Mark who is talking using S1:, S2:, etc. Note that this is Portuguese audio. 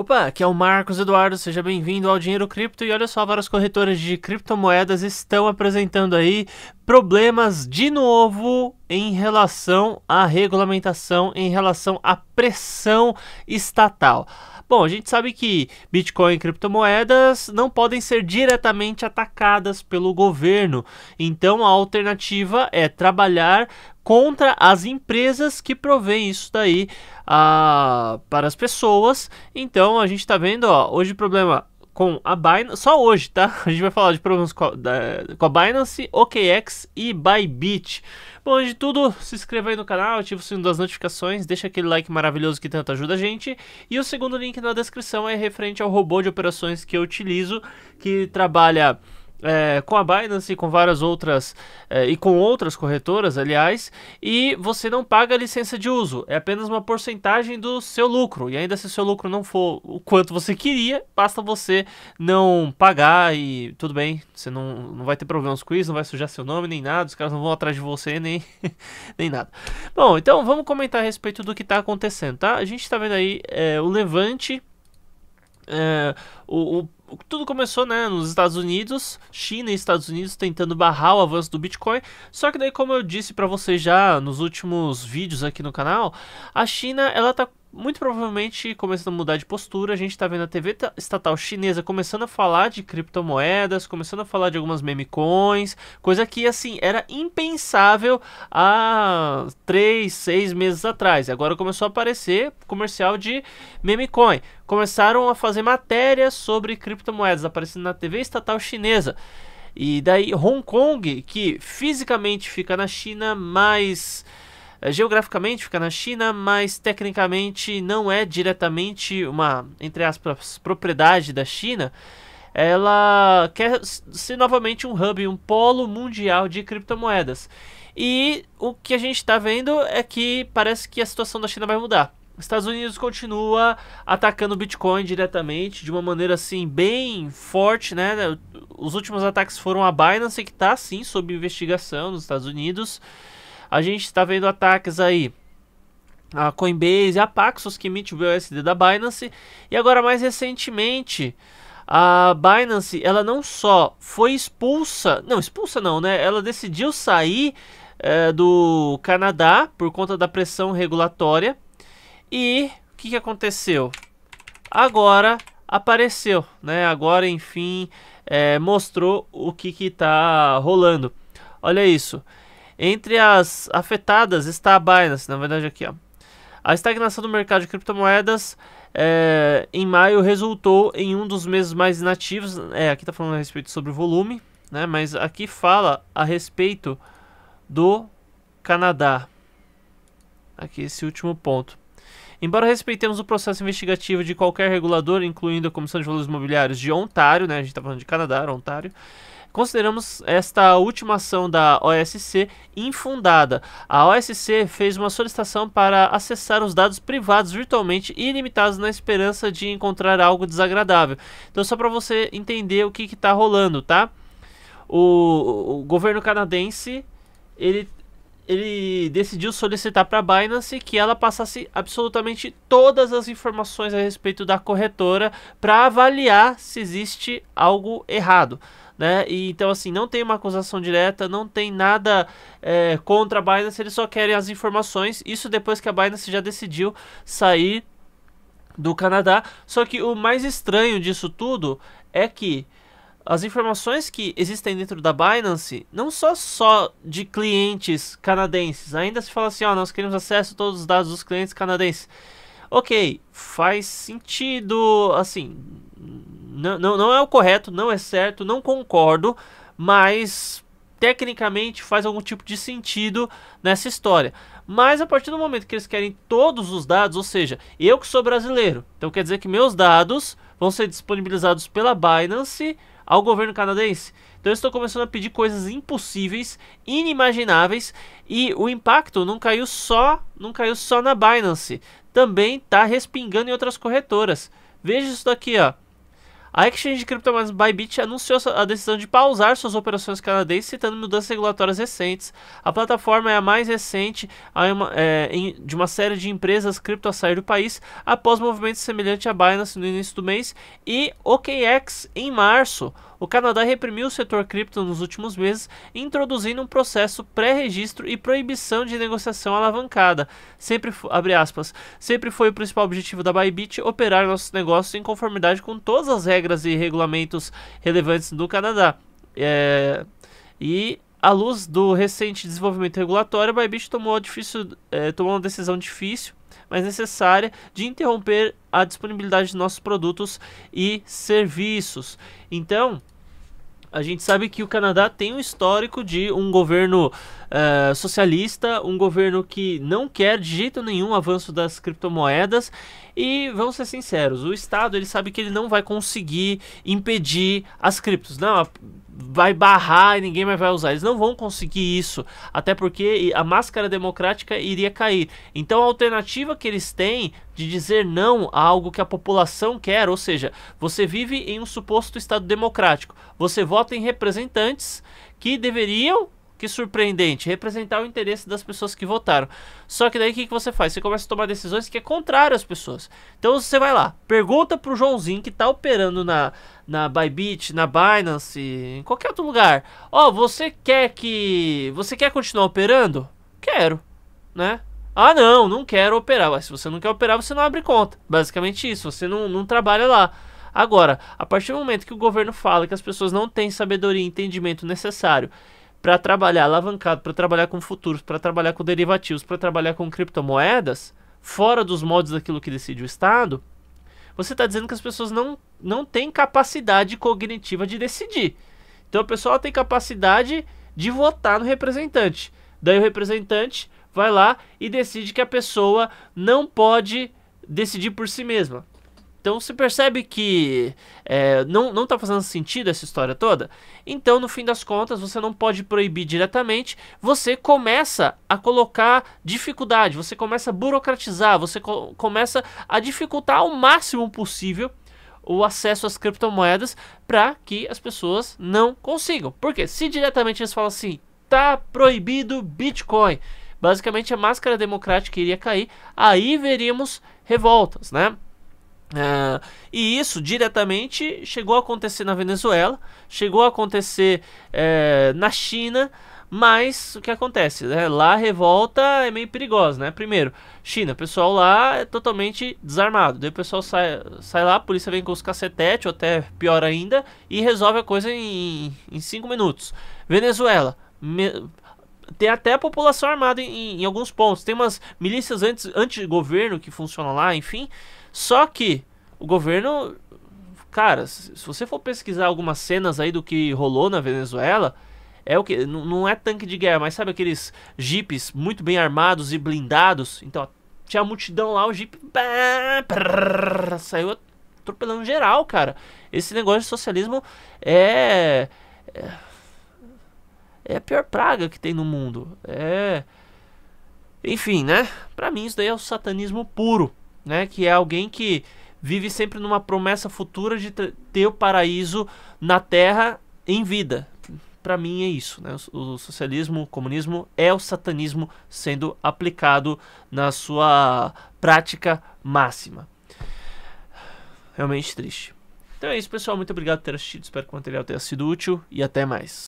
S1: Opa, aqui é o Marcos Eduardo, seja bem-vindo ao Dinheiro Cripto e olha só, várias corretoras de criptomoedas estão apresentando aí problemas de novo em relação à regulamentação, em relação à pressão estatal. Bom, a gente sabe que Bitcoin e criptomoedas não podem ser diretamente atacadas pelo governo, então a alternativa é trabalhar contra as empresas que provêm isso daí a ah, para as pessoas. Então a gente está vendo, ó, hoje o problema com a Binance, só hoje, tá? A gente vai falar de problemas com a, da, com a Binance, OKX e Bybit. Bom, antes de tudo, se inscreva aí no canal, ativa o sininho das notificações, deixa aquele like maravilhoso que tanto ajuda a gente. E o segundo link na descrição é referente ao robô de operações que eu utilizo, que trabalha é, com a Binance e com várias outras é, e com outras corretoras, aliás, e você não paga a licença de uso, é apenas uma porcentagem do seu lucro. E ainda se o seu lucro não for o quanto você queria, basta você não pagar e tudo bem, você não, não vai ter problemas com isso, não vai sujar seu nome nem nada, os caras não vão atrás de você nem, nem nada. Bom, então vamos comentar a respeito do que está acontecendo, tá? A gente está vendo aí é, o Levante. É, o, o tudo começou, né, nos Estados Unidos, China e Estados Unidos tentando barrar o avanço do Bitcoin. Só que daí, como eu disse para vocês já nos últimos vídeos aqui no canal, a China, ela tá muito provavelmente começando a mudar de postura. A gente está vendo a TV estatal chinesa começando a falar de criptomoedas, começando a falar de algumas meme coins, coisa que assim era impensável há 3, 6 meses atrás. Agora começou a aparecer comercial de meme coin. Começaram a fazer matérias sobre criptomoedas aparecendo na TV estatal chinesa. E daí Hong Kong, que fisicamente fica na China, mas eh, geograficamente fica na China, mas tecnicamente não é diretamente uma, entre aspas, propriedade da China. Ela quer ser novamente um hub, um polo mundial de criptomoedas. E o que a gente está vendo é que parece que a situação da China vai mudar. Estados Unidos continua atacando o Bitcoin diretamente, de uma maneira assim bem forte, né? Os últimos ataques foram a Binance, que está sim sob investigação nos Estados Unidos. A gente está vendo ataques aí a Coinbase, a Paxos que emite o BUSD da Binance e agora mais recentemente a Binance, ela não só foi expulsa, não expulsa não, né? Ela decidiu sair é, do Canadá por conta da pressão regulatória e o que, que aconteceu? Agora apareceu, né? Agora enfim é, mostrou o que está rolando. Olha isso. Entre as afetadas está a Binance, na verdade aqui, ó. A estagnação do mercado de criptomoedas é, em maio resultou em um dos meses mais inativos. É, aqui está falando a respeito sobre o volume, né? Mas aqui fala a respeito do Canadá. Aqui esse último ponto. Embora respeitemos o processo investigativo de qualquer regulador, incluindo a Comissão de Valores Imobiliários de Ontário, né? A gente está falando de Canadá, Ontário. Consideramos esta última ação da OSC infundada. A OSC fez uma solicitação para acessar os dados privados virtualmente ilimitados na esperança de encontrar algo desagradável. Então, só para você entender o que está rolando, tá? O, o governo canadense ele ele decidiu solicitar para a Binance que ela passasse absolutamente todas as informações a respeito da corretora para avaliar se existe algo errado. Né? E, então, assim, não tem uma acusação direta, não tem nada é, contra a Binance, eles só querem as informações. Isso depois que a Binance já decidiu sair do Canadá. Só que o mais estranho disso tudo é que as informações que existem dentro da Binance não são só de clientes canadenses. Ainda se fala assim, ó, nós queremos acesso a todos os dados dos clientes canadenses. Ok, faz sentido, assim, não, não, não é o correto, não é certo, não concordo, mas tecnicamente faz algum tipo de sentido nessa história. Mas a partir do momento que eles querem todos os dados, ou seja, eu que sou brasileiro, então quer dizer que meus dados vão ser disponibilizados pela Binance ao governo canadense. Então eu estou começando a pedir coisas impossíveis, inimagináveis, e o impacto não caiu só, não caiu só na Binance, também está respingando em outras corretoras. Veja isso daqui, ó. A exchange de criptomoedas Bybit anunciou a decisão de pausar suas operações canadenses, citando mudanças regulatórias recentes. A plataforma é a mais recente é, de uma série de empresas cripto a sair do país, após movimentos semelhantes à Binance no início do mês e OKEx em março. O Canadá reprimiu o setor cripto nos últimos meses, introduzindo um processo pré-registro e proibição de negociação alavancada. Sempre, abre aspas, sempre foi o principal objetivo da Bybit operar nossos negócios em conformidade com todas as regras e regulamentos relevantes do Canadá. É, e à luz do recente desenvolvimento regulatório, a Bybit tomou, difícil, é, tomou uma decisão difícil mas necessária de interromper a disponibilidade de nossos produtos e serviços. Então, a gente sabe que o Canadá tem um histórico de um governo uh, socialista, um governo que não quer de jeito nenhum avanço das criptomoedas. E vamos ser sinceros, o Estado ele sabe que ele não vai conseguir impedir as criptos. Não, vai barrar e ninguém mais vai usar. Eles não vão conseguir isso, até porque a máscara democrática iria cair. Então a alternativa que eles têm de dizer não a algo que a população quer, ou seja, você vive em um suposto estado democrático, você vota em representantes que deveriam que surpreendente, representar o interesse das pessoas que votaram. Só que daí o que, que você faz? Você começa a tomar decisões que é contrário às pessoas. Então você vai lá, pergunta pro Joãozinho que tá operando na, na Bybit, na Binance, em qualquer outro lugar. Ó, oh, você quer que. Você quer continuar operando? Quero, né? Ah, não, não quero operar. Mas se você não quer operar, você não abre conta. Basicamente isso, você não, não trabalha lá. Agora, a partir do momento que o governo fala que as pessoas não têm sabedoria e entendimento necessário para trabalhar alavancado, para trabalhar com futuros, para trabalhar com derivativos, para trabalhar com criptomoedas, fora dos moldes daquilo que decide o Estado, você está dizendo que as pessoas não, não têm capacidade cognitiva de decidir. Então a pessoa tem capacidade de votar no representante. Daí o representante vai lá e decide que a pessoa não pode decidir por si mesma. Então se percebe que é, não, não tá fazendo sentido essa história toda? Então, no fim das contas, você não pode proibir diretamente, você começa a colocar dificuldade, você começa a burocratizar, você co começa a dificultar ao máximo possível o acesso às criptomoedas para que as pessoas não consigam. Porque se diretamente eles falam assim, tá proibido Bitcoin, basicamente a máscara democrática iria cair, aí veríamos revoltas, né? Uh, e isso diretamente chegou a acontecer na Venezuela, chegou a acontecer é, na China, mas o que acontece? Né? Lá a revolta é meio perigosa, né? Primeiro, China, o pessoal lá é totalmente desarmado. Daí o pessoal sai, sai lá, a polícia vem com os cacetete, ou até pior ainda, e resolve a coisa em 5 minutos. Venezuela, me, tem até a população armada em, em, alguns pontos. Tem umas milícias anti-governo que funcionam lá, enfim. Só que o governo. Cara, se você for pesquisar algumas cenas aí do que rolou na Venezuela, é o que? Não é tanque de guerra, mas sabe aqueles jipes muito bem armados e blindados? Então, tinha a multidão lá, o jipe saiu atropelando geral, cara. Esse negócio de socialismo é. É, é a pior praga que tem no mundo. É. Enfim, né? Pra mim, isso daí é o satanismo puro né? Que é alguém que vive sempre numa promessa futura de ter o paraíso na terra em vida. Para mim é isso, né? O, o socialismo, o comunismo é o satanismo sendo aplicado na sua prática máxima. Realmente triste. Então é isso, pessoal. Muito obrigado por ter assistido. Espero que o material tenha sido útil e até mais.